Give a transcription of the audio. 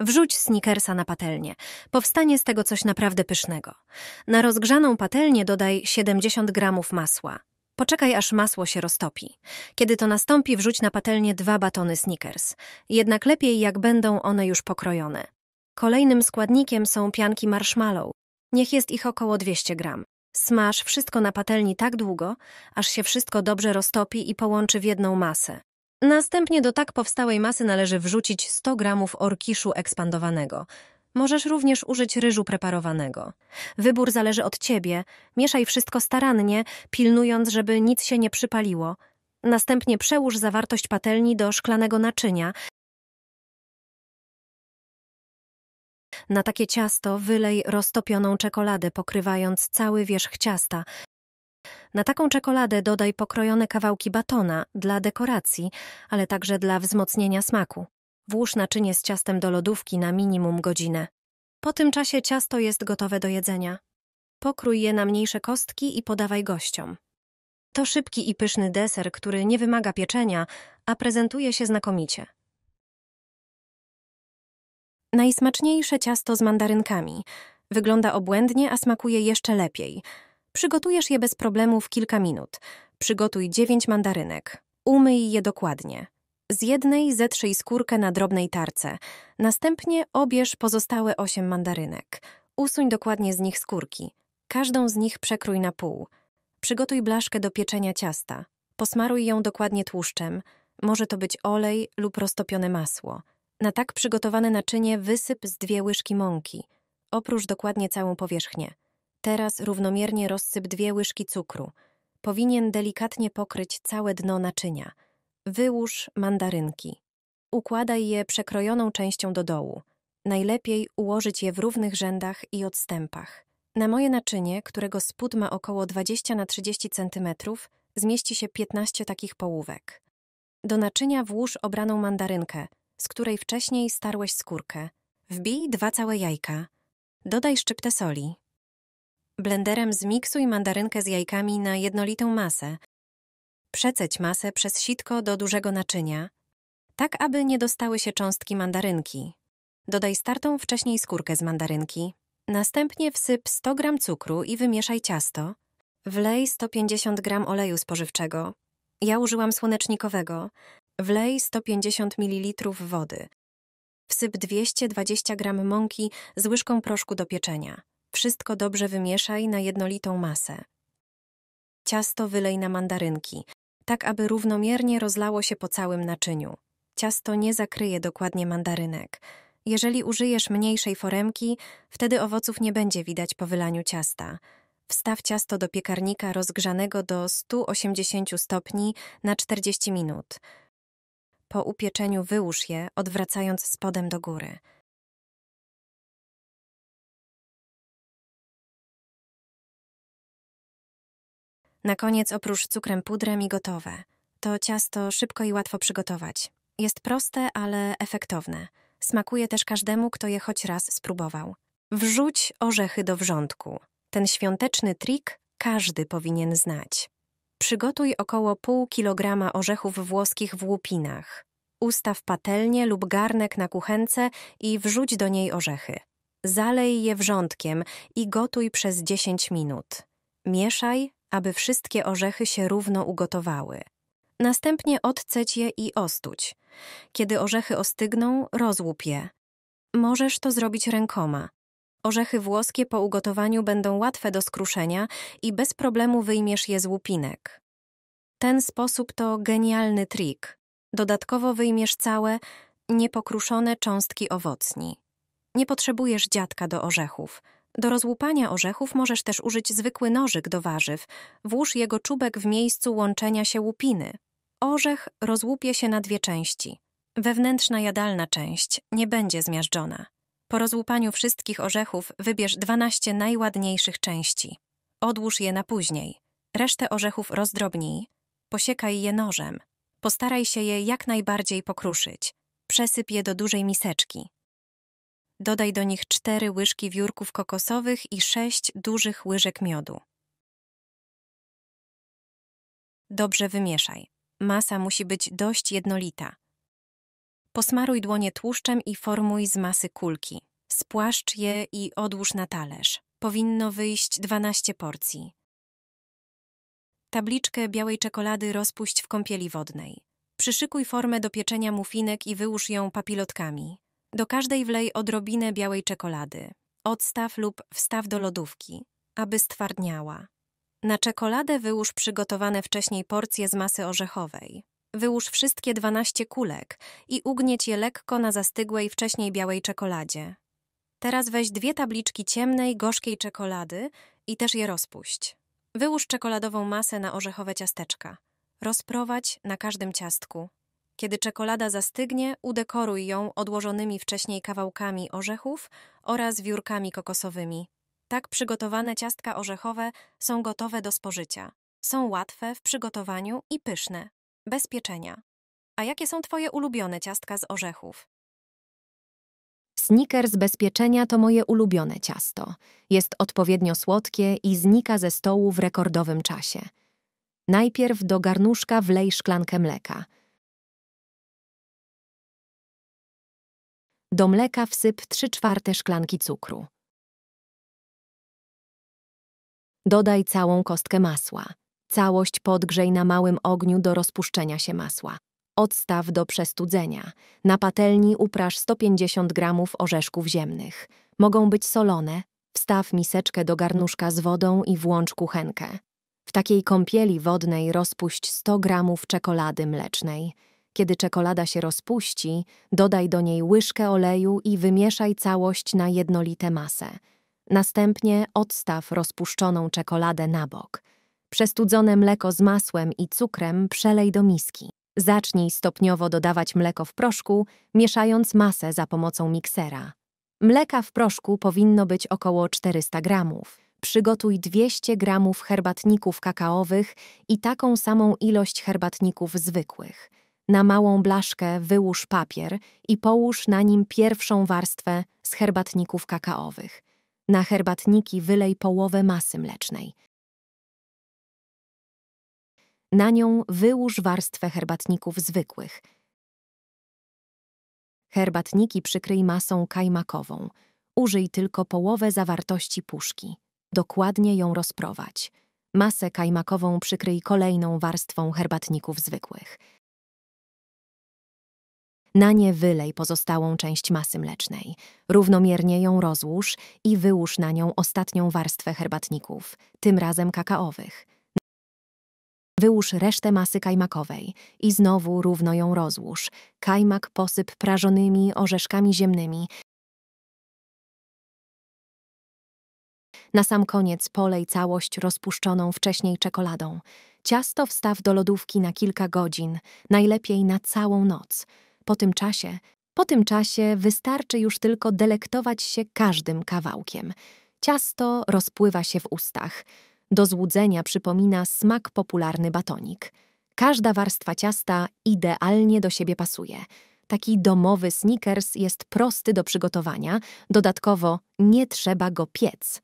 Wrzuć snickersa na patelnię. Powstanie z tego coś naprawdę pysznego. Na rozgrzaną patelnię dodaj 70 gramów masła. Poczekaj, aż masło się roztopi. Kiedy to nastąpi, wrzuć na patelnię dwa batony snickers. Jednak lepiej, jak będą one już pokrojone. Kolejnym składnikiem są pianki marshmallow. Niech jest ich około 200 gram. Smaż wszystko na patelni tak długo, aż się wszystko dobrze roztopi i połączy w jedną masę. Następnie do tak powstałej masy należy wrzucić 100 g orkiszu ekspandowanego. Możesz również użyć ryżu preparowanego. Wybór zależy od ciebie. Mieszaj wszystko starannie, pilnując, żeby nic się nie przypaliło. Następnie przełóż zawartość patelni do szklanego naczynia. Na takie ciasto wylej roztopioną czekoladę, pokrywając cały wierzch ciasta. Na taką czekoladę dodaj pokrojone kawałki batona dla dekoracji, ale także dla wzmocnienia smaku. Włóż naczynie z ciastem do lodówki na minimum godzinę. Po tym czasie ciasto jest gotowe do jedzenia. Pokrój je na mniejsze kostki i podawaj gościom. To szybki i pyszny deser, który nie wymaga pieczenia, a prezentuje się znakomicie. Najsmaczniejsze ciasto z mandarynkami. Wygląda obłędnie, a smakuje jeszcze lepiej – Przygotujesz je bez problemu w kilka minut. Przygotuj dziewięć mandarynek. Umyj je dokładnie. Z jednej zetrzyj skórkę na drobnej tarce. Następnie obierz pozostałe osiem mandarynek. Usuń dokładnie z nich skórki. Każdą z nich przekrój na pół. Przygotuj blaszkę do pieczenia ciasta. Posmaruj ją dokładnie tłuszczem. Może to być olej lub roztopione masło. Na tak przygotowane naczynie wysyp z dwie łyżki mąki. Oprócz dokładnie całą powierzchnię. Teraz równomiernie rozsyp dwie łyżki cukru. Powinien delikatnie pokryć całe dno naczynia. Wyłóż mandarynki. Układaj je przekrojoną częścią do dołu. Najlepiej ułożyć je w równych rzędach i odstępach. Na moje naczynie, którego spód ma około 20 na 30 cm, zmieści się 15 takich połówek. Do naczynia włóż obraną mandarynkę, z której wcześniej starłeś skórkę. Wbij dwa całe jajka. Dodaj szczyptę soli, Blenderem zmiksuj mandarynkę z jajkami na jednolitą masę. Przeceć masę przez sitko do dużego naczynia, tak aby nie dostały się cząstki mandarynki. Dodaj startą wcześniej skórkę z mandarynki. Następnie wsyp 100 g cukru i wymieszaj ciasto. Wlej 150 g oleju spożywczego. Ja użyłam słonecznikowego. Wlej 150 ml wody. Wsyp 220 g mąki z łyżką proszku do pieczenia. Wszystko dobrze wymieszaj na jednolitą masę. Ciasto wylej na mandarynki, tak aby równomiernie rozlało się po całym naczyniu. Ciasto nie zakryje dokładnie mandarynek. Jeżeli użyjesz mniejszej foremki, wtedy owoców nie będzie widać po wylaniu ciasta. Wstaw ciasto do piekarnika rozgrzanego do 180 stopni na 40 minut. Po upieczeniu wyłóż je, odwracając spodem do góry. Na koniec oprócz cukrem pudrem i gotowe. To ciasto szybko i łatwo przygotować. Jest proste, ale efektowne. Smakuje też każdemu, kto je choć raz spróbował. Wrzuć orzechy do wrzątku. Ten świąteczny trik każdy powinien znać. Przygotuj około pół kilograma orzechów włoskich w łupinach. Ustaw patelnię lub garnek na kuchence i wrzuć do niej orzechy. Zalej je wrzątkiem i gotuj przez 10 minut. Mieszaj, aby wszystkie orzechy się równo ugotowały. Następnie odceć je i ostuć. Kiedy orzechy ostygną, rozłup je. Możesz to zrobić rękoma. Orzechy włoskie po ugotowaniu będą łatwe do skruszenia i bez problemu wyjmiesz je z łupinek. Ten sposób to genialny trik. Dodatkowo wyjmiesz całe, niepokruszone cząstki owocni. Nie potrzebujesz dziadka do orzechów – do rozłupania orzechów możesz też użyć zwykły nożyk do warzyw. Włóż jego czubek w miejscu łączenia się łupiny. Orzech rozłupie się na dwie części. Wewnętrzna jadalna część nie będzie zmiażdżona. Po rozłupaniu wszystkich orzechów wybierz 12 najładniejszych części. Odłóż je na później. Resztę orzechów rozdrobnij, posiekaj je nożem. Postaraj się je jak najbardziej pokruszyć. Przesyp je do dużej miseczki. Dodaj do nich cztery łyżki wiórków kokosowych i sześć dużych łyżek miodu. Dobrze wymieszaj. Masa musi być dość jednolita. Posmaruj dłonie tłuszczem i formuj z masy kulki. Spłaszcz je i odłóż na talerz. Powinno wyjść 12 porcji. Tabliczkę białej czekolady rozpuść w kąpieli wodnej. Przyszykuj formę do pieczenia mufinek i wyłóż ją papilotkami. Do każdej wlej odrobinę białej czekolady. Odstaw lub wstaw do lodówki, aby stwardniała. Na czekoladę wyłóż przygotowane wcześniej porcje z masy orzechowej. Wyłóż wszystkie 12 kulek i ugnieć je lekko na zastygłej wcześniej białej czekoladzie. Teraz weź dwie tabliczki ciemnej, gorzkiej czekolady i też je rozpuść. Wyłóż czekoladową masę na orzechowe ciasteczka. Rozprowadź na każdym ciastku. Kiedy czekolada zastygnie, udekoruj ją odłożonymi wcześniej kawałkami orzechów oraz wiórkami kokosowymi. Tak przygotowane ciastka orzechowe są gotowe do spożycia. Są łatwe w przygotowaniu i pyszne. Bez pieczenia. A jakie są Twoje ulubione ciastka z orzechów? Snickers z bezpieczenia to moje ulubione ciasto. Jest odpowiednio słodkie i znika ze stołu w rekordowym czasie. Najpierw do garnuszka wlej szklankę mleka – Do mleka wsyp 3 czwarte szklanki cukru. Dodaj całą kostkę masła. Całość podgrzej na małym ogniu do rozpuszczenia się masła. Odstaw do przestudzenia. Na patelni uprasz 150 g orzeszków ziemnych. Mogą być solone. Wstaw miseczkę do garnuszka z wodą i włącz kuchenkę. W takiej kąpieli wodnej rozpuść 100 g czekolady mlecznej. Kiedy czekolada się rozpuści, dodaj do niej łyżkę oleju i wymieszaj całość na jednolite masę. Następnie odstaw rozpuszczoną czekoladę na bok. Przestudzone mleko z masłem i cukrem przelej do miski. Zacznij stopniowo dodawać mleko w proszku, mieszając masę za pomocą miksera. Mleka w proszku powinno być około 400 gramów. Przygotuj 200 gramów herbatników kakaowych i taką samą ilość herbatników zwykłych. Na małą blaszkę wyłóż papier i połóż na nim pierwszą warstwę z herbatników kakaowych. Na herbatniki wylej połowę masy mlecznej. Na nią wyłóż warstwę herbatników zwykłych. Herbatniki przykryj masą kajmakową. Użyj tylko połowę zawartości puszki. Dokładnie ją rozprowadź. Masę kajmakową przykryj kolejną warstwą herbatników zwykłych. Na nie wylej pozostałą część masy mlecznej, równomiernie ją rozłóż i wyłóż na nią ostatnią warstwę herbatników, tym razem kakaowych. Wyłóż resztę masy kajmakowej i znowu równo ją rozłóż. Kajmak posyp prażonymi orzeszkami ziemnymi. Na sam koniec polej całość rozpuszczoną wcześniej czekoladą. Ciasto wstaw do lodówki na kilka godzin, najlepiej na całą noc po tym czasie, po tym czasie wystarczy już tylko delektować się każdym kawałkiem. Ciasto rozpływa się w ustach. Do złudzenia przypomina smak popularny batonik. Każda warstwa ciasta idealnie do siebie pasuje. Taki domowy sneakers jest prosty do przygotowania, dodatkowo nie trzeba go piec.